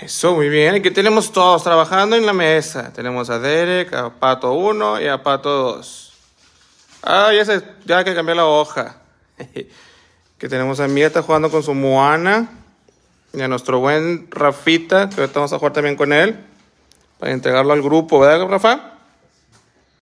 Eso, muy bien. que tenemos todos trabajando en la mesa. Tenemos a Derek, a Pato 1 y a Pato 2. Ah, ya, se, ya que cambié la hoja. que tenemos a Mieta jugando con su Moana. Y a nuestro buen Rafita, que ahorita vamos a jugar también con él. Para entregarlo al grupo, ¿verdad, Rafa?